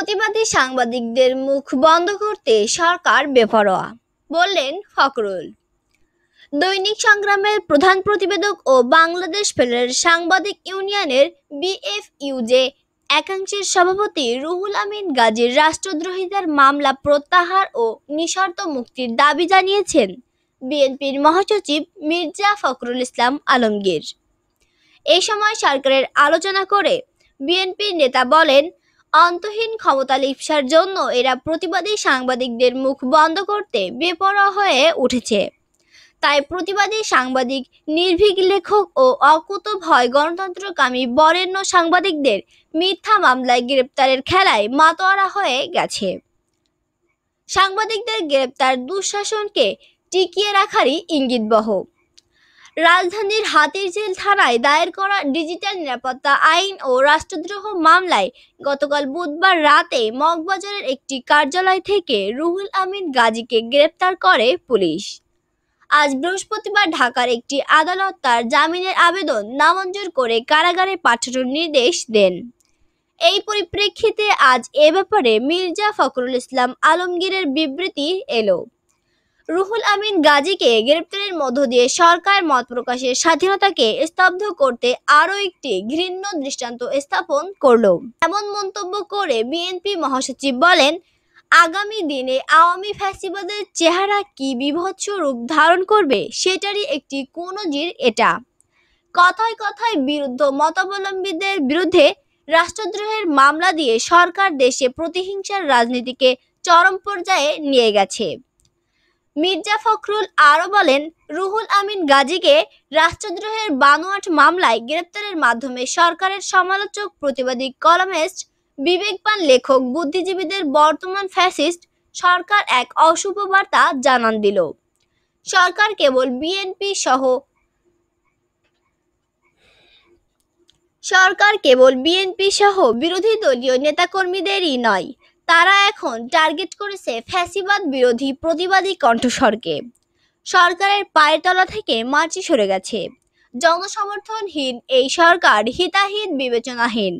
প্রতিবাদী সাংবাদিকদের মুখ বন্ধ করতে সরকার বেপরোয়া বললেন ফখরুল দৈনিক সংগ্রামের প্রধান প্রতিবেদক ও বাংলাদেশ ফেলের সাংবাদিক ইউনিয়নের বিএফইউজে একাংশের সভাপতি রুহুল আমিন গাজীর রাষ্ট্রদ্রোহিতার মামলা প্রত্যাহার ও নিঃশর্ত মুক্তির দাবি জানিয়েছেন বিএনপির মহাসচিব মির্জা ফখরুল ইসলাম আলমগীর এ সময় সরকারের আলোচনা করে বিএনপির নেতা বলেন অন্তহীন ক্ষমতা লিপসার জন্য এরা প্রতিবাদী সাংবাদিকদের মুখ বন্ধ করতে বেপরোয়া হয়ে উঠেছে তাই প্রতিবাদী সাংবাদিক নির্ভীক লেখক ও অকুত ভয় গণতন্ত্রকামী বরেণ্য সাংবাদিকদের মিথ্যা মামলায় গ্রেপ্তারের খেলায় মাতোয়ারা হয়ে গেছে সাংবাদিকদের গ্রেপ্তার দুঃশাসনকে টিকিয়ে রাখারই ইঙ্গিতবহ রাজধানীর হাতিরঝিল থানায় দায়ের করা ডিজিটাল নিরাপত্তা আইন ও রাষ্ট্রদ্রোহ মামলায় গতকাল বুধবার রাতে মগবাজারের একটি কার্যালয় থেকে রুহুল আমিন গাজীকে গ্রেপ্তার করে পুলিশ আজ বৃহস্পতিবার ঢাকার একটি আদালত তার জামিনের আবেদন নামঞ্জুর করে কারাগারে পাঠানোর নির্দেশ দেন এই পরিপ্রেক্ষিতে আজ এ ব্যাপারে মির্জা ফখরুল ইসলাম আলমগীরের বিবৃতি এলো রুহুল আমিন গাজীকে গ্রেপ্তারের মধ্য দিয়ে সরকার মত প্রকাশের স্বাধীনতাকে স্তব্ধ করতে আরও একটি ঘৃণ্য দৃষ্টান্ত স্থাপন করল এমন মন্তব্য করে বিএনপি মহাসচিব বলেন আগামী দিনে আওয়ামী ফ্যাসিবাদের চেহারা কি বিভৎস রূপ ধারণ করবে সেটারই একটি কোনজির এটা কথায় কথায় বিরুদ্ধ মতাবলম্বীদের বিরুদ্ধে রাষ্ট্রদ্রোহের মামলা দিয়ে সরকার দেশে প্রতিহিংসার রাজনীতিকে চরম পর্যায়ে নিয়ে গেছে মির্জা ফখরুল আরও বলেন রুহুল আমিন গাজীকে রাষ্ট্রদ্রোহের বানোয়াট মামলায় গ্রেপ্তারের মাধ্যমে সরকারের সমালোচক প্রতিবাদী কলামিস্ট বিবেকবান লেখক বুদ্ধিজীবীদের বর্তমান ফ্যাসিস্ট সরকার এক অশুভ বার্তা জানান দিল সরকার কেবল বিএনপি সহ সরকার কেবল বিএনপি সহ বিরোধী দলীয় নেতাকর্মীদেরই নয় তারা এখন টার্গেট করেছে ফ্যাসিবাদ বিরোধী প্রতিবাদী কণ্ঠস্বরকে সরকারের পায়ের তলা থেকে মাটি সরে গেছে জনসমর্থনহীন এই সরকার হিতাহিত বিবেচনাহীন